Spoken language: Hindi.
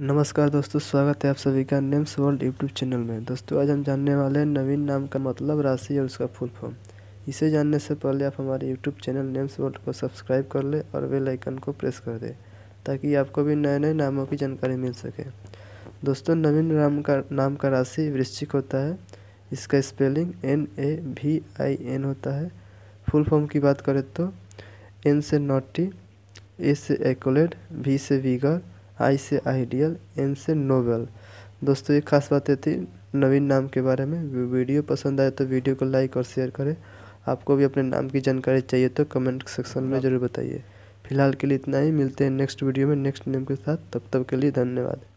नमस्कार दोस्तों स्वागत है आप सभी का नेम्स वर्ल्ड यूट्यूब चैनल में दोस्तों आज हम जानने वाले हैं नवीन नाम का मतलब राशि और उसका फुल फॉर्म इसे जानने से पहले आप हमारे यूट्यूब चैनल नेम्स वर्ल्ड को सब्सक्राइब कर लें और बेल आइकन को प्रेस कर दें ताकि आपको भी नए नए नामों की जानकारी मिल सके दोस्तों नवीन नाम का नाम का राशि वृश्चिक होता है इसका spelling N A V I N होता है फुल फॉर्म की बात करें तो एन से नोटी ए से एकोलेड वी से वीगर आई से आइडियल एन से नोवेल दोस्तों ये खास बातें थी नवीन नाम के बारे में वीडियो पसंद आए तो वीडियो को लाइक और शेयर करें आपको भी अपने नाम की जानकारी चाहिए तो कमेंट सेक्शन में ज़रूर बताइए फिलहाल के लिए इतना ही मिलते हैं नेक्स्ट वीडियो में नेक्स्ट नेम के साथ तब तक के लिए धन्यवाद